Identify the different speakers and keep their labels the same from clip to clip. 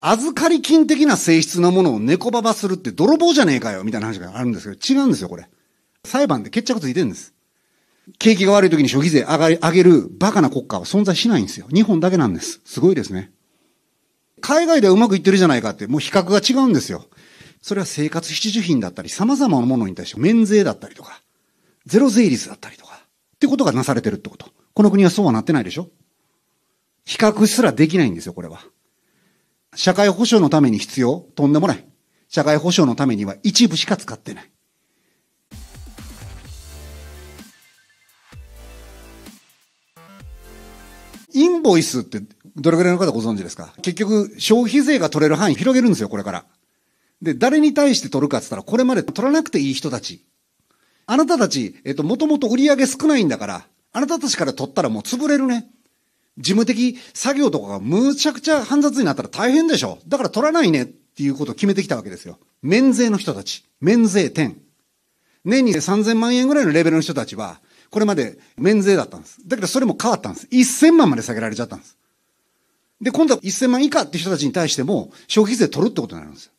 Speaker 1: 預かり金的な性質なものを猫ばばするって泥棒じゃねえかよみたいな話があるんですけど、違うんですよ、これ。裁判で決着ついてるんです。景気が悪い時に消費税上がり、上げるバカな国家は存在しないんですよ。日本だけなんです。すごいですね。海外ではうまくいってるじゃないかって、もう比較が違うんですよ。それは生活必需品だったり、様々なものに対して免税だったりとか、ゼロ税率だったりとか、ってことがなされてるってこと。この国はそうはなってないでしょ比較すらできないんですよ、これは。社会保障のために必要とんでもない。社会保障のためには一部しか使ってない。インボイスってどれぐらいの方ご存知ですか結局消費税が取れる範囲広げるんですよ、これから。で、誰に対して取るかって言ったら、これまで取らなくていい人たち。あなたたち、えっと、もともと売り上げ少ないんだから、あなたたちから取ったらもう潰れるね。事務的作業とかがむちゃくちゃ煩雑になったら大変でしょ。だから取らないねっていうことを決めてきたわけですよ。免税の人たち。免税店。年に3000万円ぐらいのレベルの人たちは、これまで免税だったんです。だけどそれも変わったんです。1000万まで下げられちゃったんです。で、今度は1000万以下って人たちに対しても消費税取るってことになるんですよ。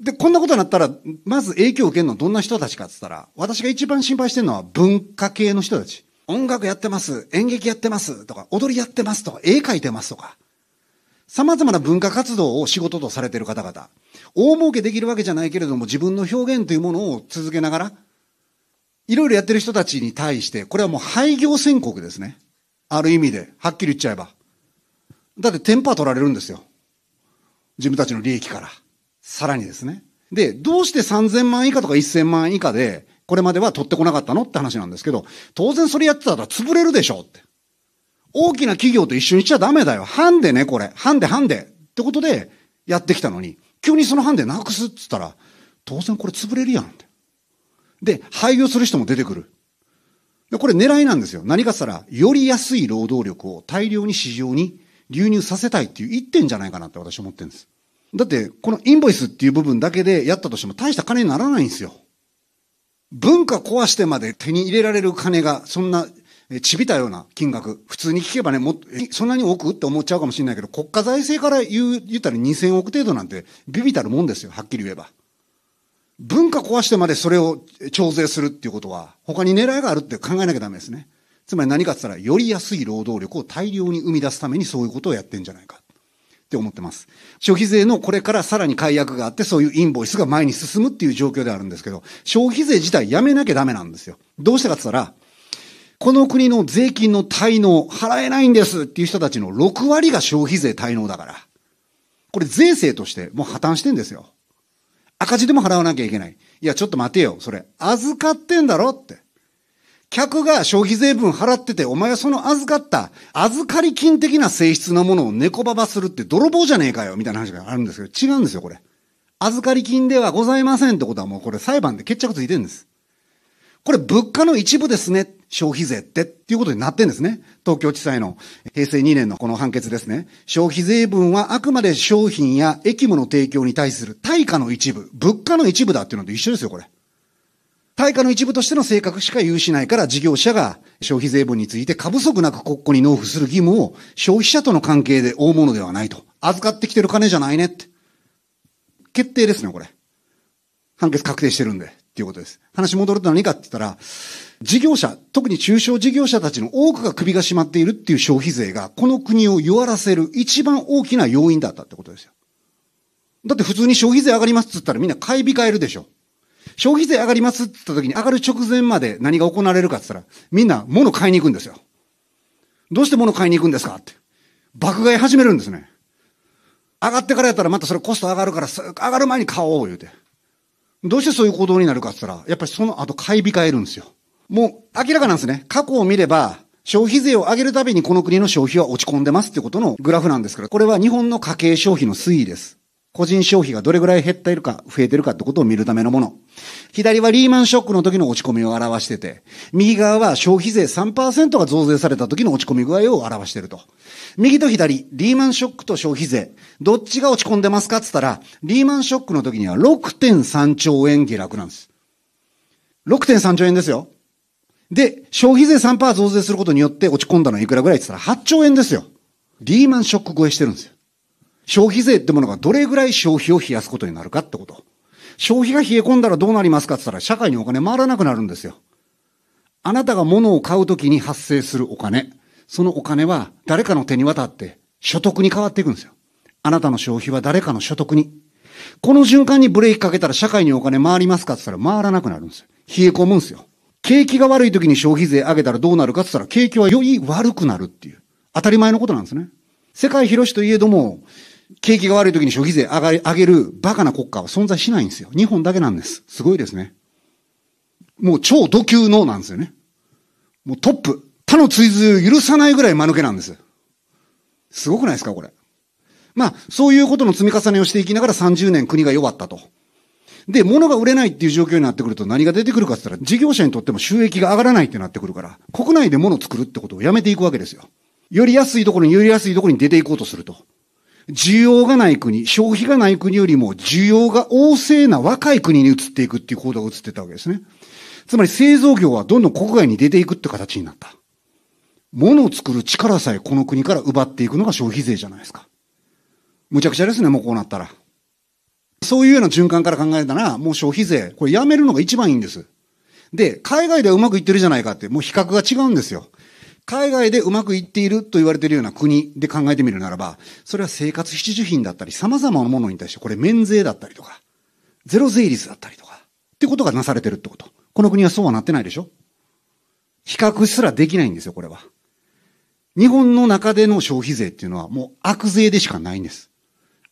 Speaker 1: で、こんなことになったら、まず影響を受けるのはどんな人たちかって言ったら、私が一番心配してるのは文化系の人たち。音楽やってます、演劇やってますとか、踊りやってますとか、絵描いてますとか、様々な文化活動を仕事とされている方々、大儲けできるわけじゃないけれども、自分の表現というものを続けながら、いろいろやってる人たちに対して、これはもう廃業宣告ですね。ある意味で、はっきり言っちゃえば。だってテンパ取られるんですよ。自分たちの利益から。さらにですね。で、どうして3000万以下とか1000万以下で、これまでは取ってこなかったのって話なんですけど、当然それやってたら潰れるでしょって。大きな企業と一緒にしちゃダメだよ。ハンデね、これ。ハンデ、ハンデ。ってことで、やってきたのに、急にそのハンデなくすっつったら、当然これ潰れるやんって。で、廃業する人も出てくる。で、これ狙いなんですよ。何かしたら、より安い労働力を大量に市場に流入させたいっていう一点じゃないかなって私思ってるんです。だって、このインボイスっていう部分だけでやったとしても大した金にならないんですよ。文化壊してまで手に入れられる金が、そんな、ちびたような金額。普通に聞けばね、も、そんなに多くって思っちゃうかもしれないけど、国家財政から言う、言ったら2000億程度なんて、ビビたるもんですよ、はっきり言えば。文化壊してまでそれを徴税するっていうことは、他に狙いがあるって考えなきゃダメですね。つまり何かって言ったら、より安い労働力を大量に生み出すためにそういうことをやってんじゃないか。って思ってます。消費税のこれからさらに解約があって、そういうインボイスが前に進むっていう状況であるんですけど、消費税自体やめなきゃダメなんですよ。どうしてかって言ったら、この国の税金の滞納、払えないんですっていう人たちの6割が消費税滞納だから。これ税制としてもう破綻してんですよ。赤字でも払わなきゃいけない。いや、ちょっと待てよ、それ。預かってんだろって。客が消費税分払ってて、お前はその預かった、預かり金的な性質なものを猫ばばするって泥棒じゃねえかよ、みたいな話があるんですけど、違うんですよ、これ。預かり金ではございませんってことはもうこれ裁判で決着ついてるんです。これ物価の一部ですね。消費税ってっていうことになってんですね。東京地裁の平成2年のこの判決ですね。消費税分はあくまで商品や駅務の提供に対する対価の一部、物価の一部だっていうのと一緒ですよ、これ。対価の一部としての性格しか有しないから事業者が消費税分について過不足なく国庫に納付する義務を消費者との関係で大物ではないと。預かってきてる金じゃないねって。決定ですね、これ。判決確定してるんで、っていうことです。話戻ると何かって言ったら、事業者、特に中小事業者たちの多くが首がしまっているっていう消費税が、この国を弱らせる一番大きな要因だったってことですよ。だって普通に消費税上がりますっつったらみんな買い控えるでしょ。消費税上がりますって言った時に上がる直前まで何が行われるかって言ったら、みんな物買いに行くんですよ。どうして物買いに行くんですかって。爆買い始めるんですね。上がってからやったらまたそれコスト上がるから、上がる前に買おう言うて。どうしてそういう行動になるかって言ったら、やっぱりその後買い控えるんですよ。もう明らかなんですね。過去を見れば、消費税を上げるたびにこの国の消費は落ち込んでますってことのグラフなんですから、これは日本の家計消費の推移です。個人消費がどれぐらい減っているか、増えているかってことを見るためのもの。左はリーマンショックの時の落ち込みを表してて、右側は消費税3%が増税された時の落ち込み具合を表してると。右と左、リーマンショックと消費税、どっちが落ち込んでますかって言ったら、リーマンショックの時には6.3兆円下落なんです。6.3兆円ですよ。で、消費税3%増税することによって落ち込んだのはいくらぐらいって言ったら8兆円ですよ。リーマンショック超えしてるんですよ。消費税ってものがどれぐらい消費を冷やすことになるかってこと。消費が冷え込んだらどうなりますかって言ったら社会にお金回らなくなるんですよ。あなたが物を買うときに発生するお金、そのお金は誰かの手に渡って所得に変わっていくんですよ。あなたの消費は誰かの所得に。この瞬間にブレーキかけたら社会にお金回りますかって言ったら回らなくなるんですよ。冷え込むんですよ。景気が悪い時に消費税上げたらどうなるかって言ったら景気はより悪くなるっていう。当たり前のことなんですね。世界広しといえども、景気が悪い時に消費税上がり、上げるバカな国家は存在しないんですよ。日本だけなんです。すごいですね。もう超度級のなんですよね。もうトップ。他の追随を許さないぐらい間抜けなんです。すごくないですか、これ。まあ、そういうことの積み重ねをしていきながら30年国が弱ったと。で、物が売れないっていう状況になってくると何が出てくるかって言ったら、事業者にとっても収益が上がらないってなってくるから、国内で物を作るってことをやめていくわけですよ。より安いところにより安いところに出ていこうとすると。需要がない国、消費がない国よりも需要が旺盛な若い国に移っていくっていう行動が移ってたわけですね。つまり製造業はどんどん国外に出ていくって形になった。物を作る力さえこの国から奪っていくのが消費税じゃないですか。むちゃくちゃですね、もうこうなったら。そういうような循環から考えたら、もう消費税、これやめるのが一番いいんです。で、海外ではうまくいってるじゃないかって、もう比較が違うんですよ。海外でうまくいっていると言われているような国で考えてみるならば、それは生活必需品だったり、様々なものに対してこれ免税だったりとか、ゼロ税率だったりとか、ってことがなされてるってこと。この国はそうはなってないでしょ比較すらできないんですよ、これは。日本の中での消費税っていうのはもう悪税でしかないんです。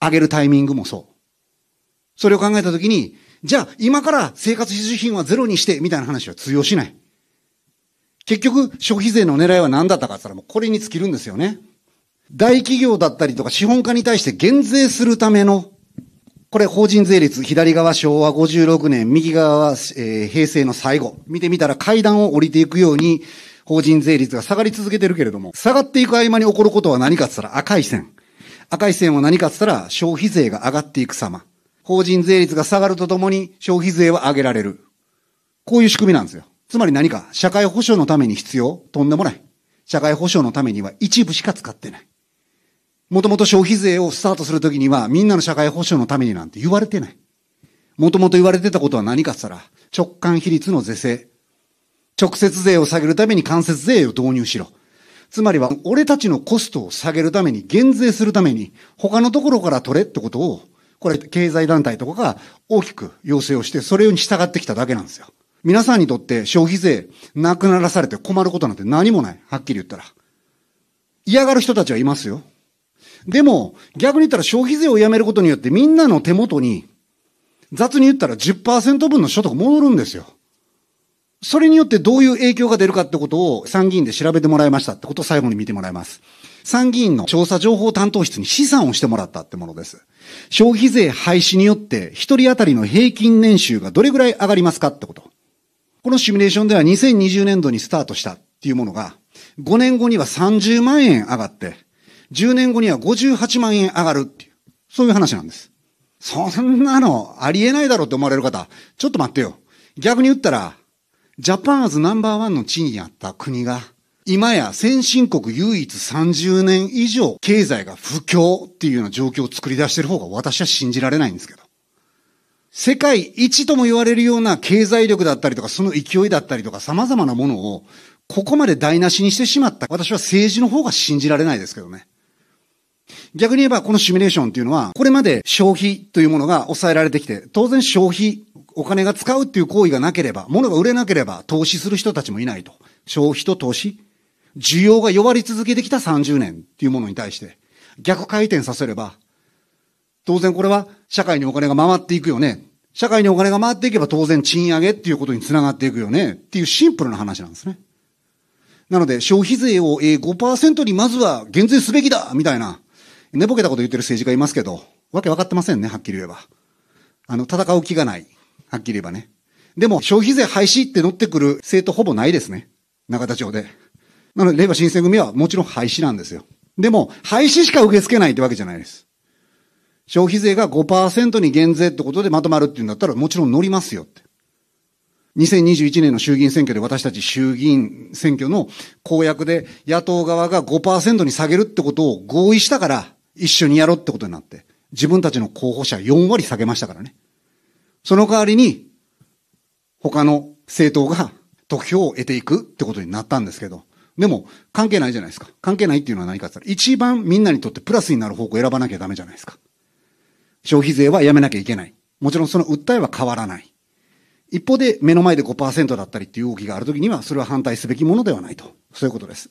Speaker 1: 上げるタイミングもそう。それを考えたときに、じゃあ今から生活必需品はゼロにしてみたいな話は通用しない。結局、消費税の狙いは何だったかって言ったら、もうこれに尽きるんですよね。大企業だったりとか資本家に対して減税するための、これ法人税率、左側昭和56年、右側は、えー、平成の最後。見てみたら階段を降りていくように、法人税率が下がり続けてるけれども、下がっていく合間に起こることは何かって言ったら赤い線。赤い線は何かって言ったら消費税が上がっていく様。法人税率が下がるとともに消費税は上げられる。こういう仕組みなんですよ。つまり何か、社会保障のために必要とんでもない。社会保障のためには一部しか使ってない。もともと消費税をスタートするときには、みんなの社会保障のためになんて言われてない。もともと言われてたことは何かって言ったら、直間比率の是正。直接税を下げるために間接税を導入しろ。つまりは、俺たちのコストを下げるために、減税するために、他のところから取れってことを、これ、経済団体とかが大きく要請をして、それに従ってきただけなんですよ。皆さんにとって消費税なくならされて困ることなんて何もない。はっきり言ったら。嫌がる人たちはいますよ。でも、逆に言ったら消費税をやめることによってみんなの手元に、雑に言ったら10%分の所得戻るんですよ。それによってどういう影響が出るかってことを参議院で調べてもらいましたってことを最後に見てもらいます。参議院の調査情報担当室に資産をしてもらったってものです。消費税廃止によって一人当たりの平均年収がどれぐらい上がりますかってこと。このシミュレーションでは2020年度にスタートしたっていうものが、5年後には30万円上がって、10年後には58万円上がるっていう、そういう話なんです。そんなのありえないだろうって思われる方、ちょっと待ってよ。逆に言ったら、ジャパンアズナンバーワンの地位にあった国が、今や先進国唯一30年以上経済が不況っていうような状況を作り出してる方が私は信じられないんですけど。世界一とも言われるような経済力だったりとか、その勢いだったりとか、様々なものを、ここまで台無しにしてしまった。私は政治の方が信じられないですけどね。逆に言えば、このシミュレーションっていうのは、これまで消費というものが抑えられてきて、当然消費、お金が使うっていう行為がなければ、物が売れなければ、投資する人たちもいないと。消費と投資。需要が弱り続けてきた30年っていうものに対して、逆回転させれば、当然これは社会にお金が回っていくよね。社会にお金が回っていけば当然賃上げっていうことにつながっていくよねっていうシンプルな話なんですね。なので消費税を5%にまずは減税すべきだみたいな、寝ぼけたこと言ってる政治家いますけど、わけ分かってませんね、はっきり言えば。あの、戦う気がない。はっきり言えばね。でも消費税廃止って乗ってくる政党ほぼないですね。中田町で。なので、令和新選組はもちろん廃止なんですよ。でも、廃止しか受け付けないってわけじゃないです。消費税が5%に減税ってことでまとまるっていうんだったらもちろん乗りますよって。2021年の衆議院選挙で私たち衆議院選挙の公約で野党側が5%に下げるってことを合意したから一緒にやろうってことになって自分たちの候補者4割下げましたからね。その代わりに他の政党が得票を得ていくってことになったんですけど、でも関係ないじゃないですか。関係ないっていうのは何かって言ったら一番みんなにとってプラスになる方向を選ばなきゃダメじゃないですか。消費税はやめなきゃいけない。もちろんその訴えは変わらない。一方で目の前で5%だったりっていう動きがあるときには、それは反対すべきものではないと。そういうことです。